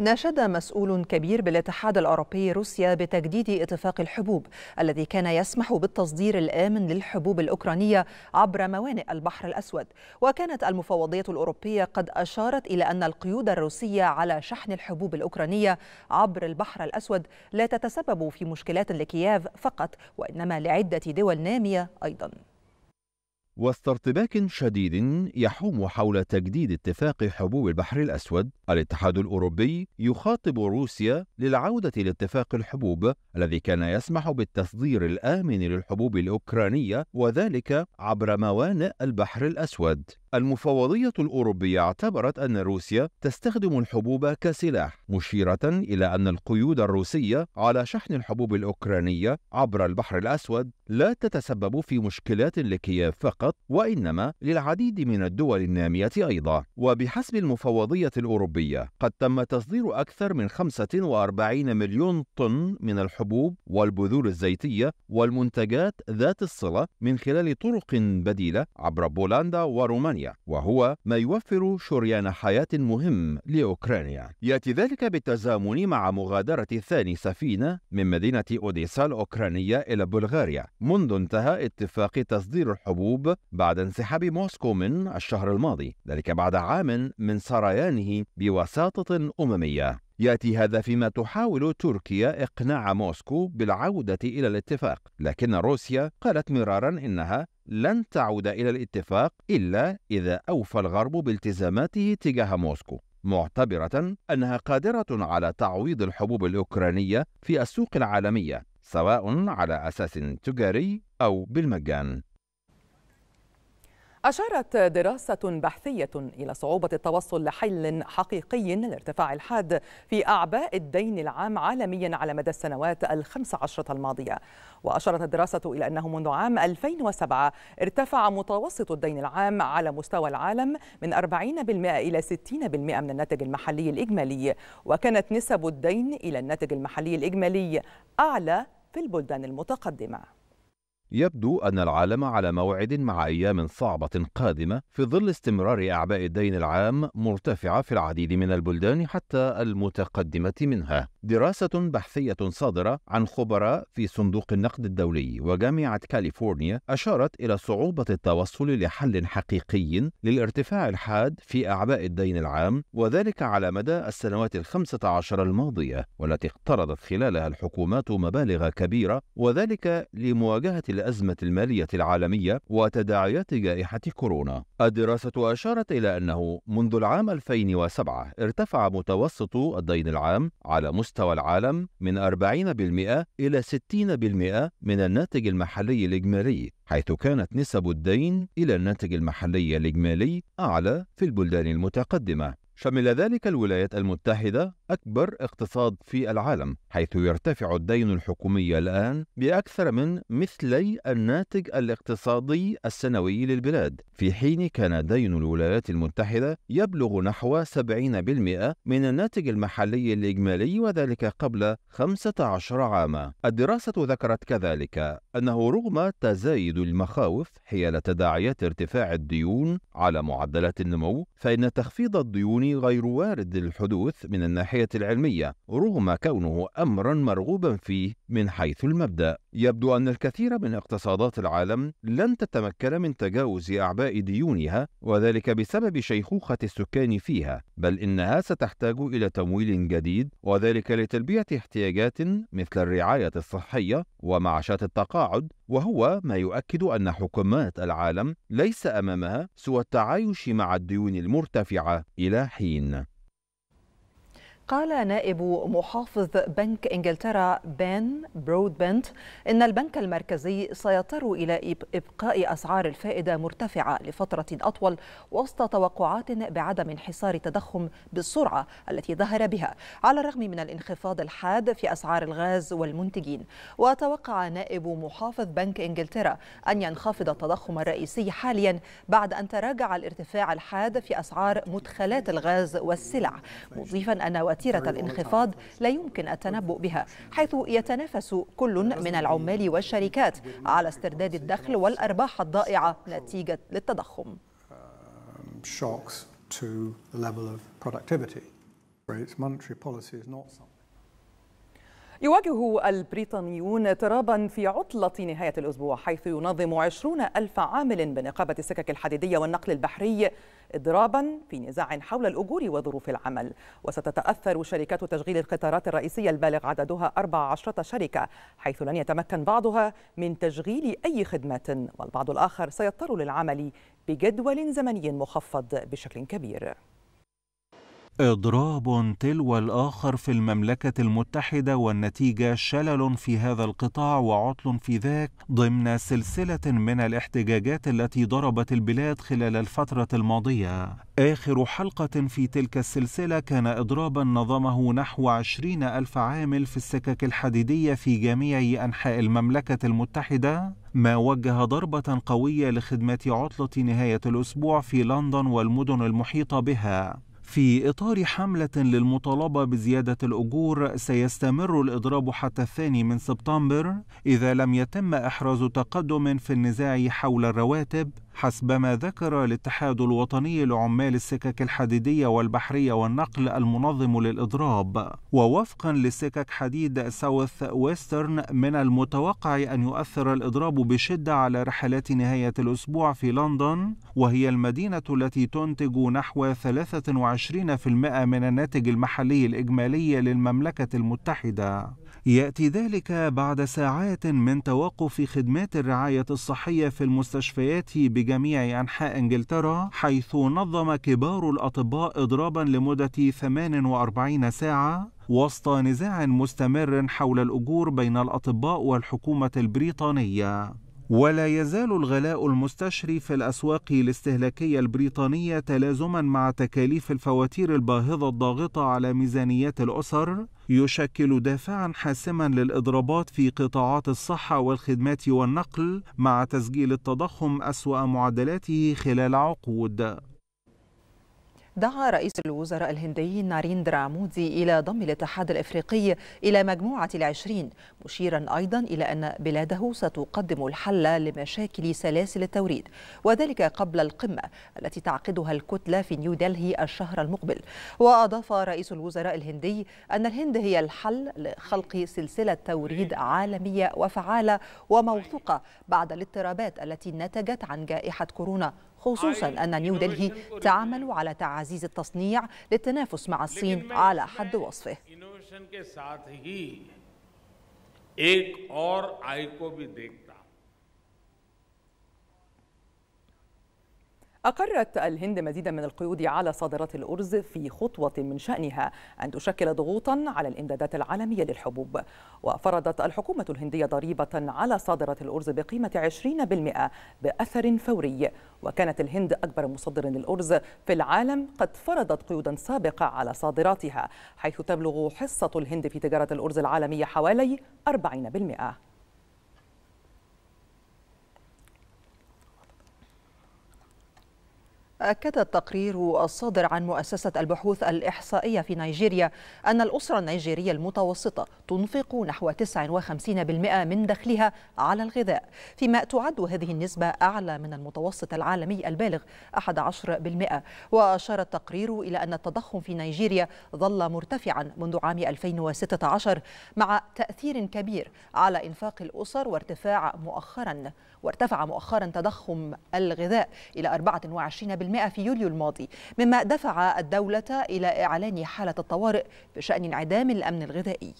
ناشد مسؤول كبير بالاتحاد الاوروبي روسيا بتجديد اتفاق الحبوب الذي كان يسمح بالتصدير الامن للحبوب الاوكرانيه عبر موانئ البحر الاسود وكانت المفوضيه الاوروبيه قد اشارت الى ان القيود الروسيه على شحن الحبوب الاوكرانيه عبر البحر الاسود لا تتسبب في مشكلات لكييف فقط وانما لعده دول ناميه ايضا وسط ارتباك شديد يحوم حول تجديد اتفاق حبوب البحر الأسود الاتحاد الأوروبي يخاطب روسيا للعودة لاتفاق الحبوب الذي كان يسمح بالتصدير الآمن للحبوب الأوكرانية وذلك عبر موانئ البحر الأسود المفوضية الأوروبية اعتبرت أن روسيا تستخدم الحبوب كسلاح، مشيرة إلى أن القيود الروسية على شحن الحبوب الأوكرانية عبر البحر الأسود لا تتسبب في مشكلات لكييف فقط، فقط وإنما للعديد من الدول النامية أيضا وبحسب المفوضية الأوروبية قد تم تصدير أكثر من 45 مليون طن من الحبوب والبذور الزيتية والمنتجات ذات الصلة من خلال طرق بديلة عبر بولندا ورومانيا وهو ما يوفر شريان حياة مهم لأوكرانيا يأتي ذلك بالتزامن مع مغادرة ثاني سفينة من مدينة أوديسا الأوكرانية إلى بلغاريا منذ انتهى اتفاق تصدير الحبوب بعد انسحاب موسكو من الشهر الماضي ذلك بعد عام من سريانه بوساطة أممية ياتي هذا فيما تحاول تركيا اقناع موسكو بالعوده الى الاتفاق لكن روسيا قالت مرارا انها لن تعود الى الاتفاق الا اذا اوفى الغرب بالتزاماته تجاه موسكو معتبره انها قادره على تعويض الحبوب الاوكرانيه في السوق العالميه سواء على اساس تجاري او بالمجان أشارت دراسة بحثية إلى صعوبة التوصل لحل حقيقي للارتفاع الحاد في أعباء الدين العام عالميا على مدى السنوات الخمس عشرة الماضية وأشارت الدراسة إلى أنه منذ عام 2007 ارتفع متوسط الدين العام على مستوى العالم من 40% إلى 60% من الناتج المحلي الإجمالي وكانت نسب الدين إلى الناتج المحلي الإجمالي أعلى في البلدان المتقدمة يبدو أن العالم على موعد مع أيام صعبة قادمة في ظل استمرار أعباء الدين العام مرتفعة في العديد من البلدان حتى المتقدمة منها. دراسة بحثية صادرة عن خبراء في صندوق النقد الدولي وجامعة كاليفورنيا أشارت إلى صعوبة التوصل لحل حقيقي للارتفاع الحاد في أعباء الدين العام وذلك على مدى السنوات الخمسة عشر الماضية والتي اقترضت خلالها الحكومات مبالغ كبيرة وذلك لمواجهة الأزمة المالية العالمية وتداعيات جائحة كورونا. الدراسة أشارت إلى أنه منذ العام 2007 ارتفع متوسط الدين العام على مستوى العالم من 40% إلى 60% من الناتج المحلي الإجمالي، حيث كانت نسب الدين إلى الناتج المحلي الإجمالي أعلى في البلدان المتقدمة. شمل ذلك الولايات المتحدة أكبر اقتصاد في العالم حيث يرتفع الدين الحكومي الآن بأكثر من مثلي الناتج الاقتصادي السنوي للبلاد في حين كان دين الولايات المتحدة يبلغ نحو 70% من الناتج المحلي الإجمالي وذلك قبل 15 عاما الدراسة ذكرت كذلك أنه رغم تزايد المخاوف حيال تداعيات ارتفاع الديون على معدلات النمو فإن تخفيض الديون غير وارد للحدوث من الناحية الناحية العلمية رغم كونه أمرا مرغوبا فيه من حيث المبدأ يبدو أن الكثير من اقتصادات العالم لن تتمكن من تجاوز أعباء ديونها وذلك بسبب شيخوخة السكان فيها بل إنها ستحتاج إلى تمويل جديد وذلك لتلبية احتياجات مثل الرعاية الصحية ومعاشات التقاعد وهو ما يؤكد أن حكومات العالم ليس أمامها سوى التعايش مع الديون المرتفعة إلى حين قال نائب محافظ بنك إنجلترا بان برودبنت إن البنك المركزي سيضطر إلى إبقاء أسعار الفائدة مرتفعة لفترة أطول وسط توقعات بعدم انحسار التضخم بالسرعة التي ظهر بها على الرغم من الانخفاض الحاد في أسعار الغاز والمنتجين وتوقع نائب محافظ بنك إنجلترا أن ينخفض التضخم الرئيسي حاليا بعد أن تراجع الارتفاع الحاد في أسعار مدخلات الغاز والسلع مضيفا أن وتيرة الانخفاض لا يمكن التنبؤ بها حيث يتنافس كل من العمال والشركات على استرداد الدخل والأرباح الضائعة نتيجة للتضخم um, to the level of productivity. monetary policy is not something. يواجه البريطانيون اضطرابا في عطلة نهاية الأسبوع حيث ينظم عشرون ألف عامل بنقابة السكك الحديدية والنقل البحري اضرابا في نزاع حول الأجور وظروف العمل وستتأثر شركات تشغيل القطارات الرئيسية البالغ عددها 14 شركة حيث لن يتمكن بعضها من تشغيل أي خدمات والبعض الآخر سيضطر للعمل بجدول زمني مخفض بشكل كبير إضراب تلو الآخر في المملكة المتحدة والنتيجة شلل في هذا القطاع وعطل في ذاك ضمن سلسلة من الاحتجاجات التي ضربت البلاد خلال الفترة الماضية آخر حلقة في تلك السلسلة كان إضرابا نظمه نحو عشرين ألف عامل في السكك الحديدية في جميع أنحاء المملكة المتحدة ما وجه ضربة قوية لخدمة عطلة نهاية الأسبوع في لندن والمدن المحيطة بها في إطار حملة للمطالبة بزيادة الأجور سيستمر الإضراب حتى الثاني من سبتمبر إذا لم يتم إحراز تقدم في النزاع حول الرواتب حسب ما ذكر الاتحاد الوطني لعمال السكك الحديدية والبحرية والنقل المنظم للإضراب ووفقا لسكك حديد ساوث ويسترن من المتوقع أن يؤثر الإضراب بشدة على رحلات نهاية الأسبوع في لندن وهي المدينة التي تنتج نحو 23% من الناتج المحلي الإجمالي للمملكة المتحدة ياتي ذلك بعد ساعات من توقف خدمات الرعايه الصحيه في المستشفيات بجميع انحاء انجلترا حيث نظم كبار الاطباء اضرابا لمده 48 ساعه وسط نزاع مستمر حول الاجور بين الاطباء والحكومه البريطانيه ولا يزال الغلاء المستشري في الأسواق الاستهلاكية البريطانية تلازما مع تكاليف الفواتير الباهظة الضاغطة على ميزانيات الأسر يشكل دافعا حاسما للإضرابات في قطاعات الصحة والخدمات والنقل مع تسجيل التضخم أسوأ معدلاته خلال عقود دعا رئيس الوزراء الهندي ناريندرا مودي إلى ضم الاتحاد الإفريقي إلى مجموعة العشرين مشيرا أيضا إلى أن بلاده ستقدم الحل لمشاكل سلاسل التوريد وذلك قبل القمة التي تعقدها الكتلة في نيو دلهي الشهر المقبل وأضاف رئيس الوزراء الهندي أن الهند هي الحل لخلق سلسلة توريد عالمية وفعالة وموثوقة بعد الاضطرابات التي نتجت عن جائحة كورونا خصوصا أن نيودلهي تعمل على تعزيز التصنيع للتنافس مع الصين على حد وصفه أقرت الهند مزيدا من القيود على صادرات الأرز في خطوة من شأنها أن تشكل ضغوطا على الإمدادات العالمية للحبوب وفرضت الحكومة الهندية ضريبة على صادرات الأرز بقيمة 20% بأثر فوري وكانت الهند أكبر مصدر للأرز في العالم قد فرضت قيودا سابقة على صادراتها حيث تبلغ حصة الهند في تجارة الأرز العالمية حوالي 40% أكد التقرير الصادر عن مؤسسة البحوث الإحصائية في نيجيريا أن الأسرة النيجيرية المتوسطة تنفق نحو 59% من دخلها على الغذاء فيما تعد هذه النسبة أعلى من المتوسط العالمي البالغ 11% وأشار التقرير إلى أن التضخم في نيجيريا ظل مرتفعا منذ عام 2016 مع تأثير كبير على إنفاق الأسر وارتفاع مؤخرا وارتفع مؤخرا تضخم الغذاء إلى 24% في يوليو الماضي مما دفع الدولة إلى إعلان حالة الطوارئ بشأن انعدام الأمن الغذائي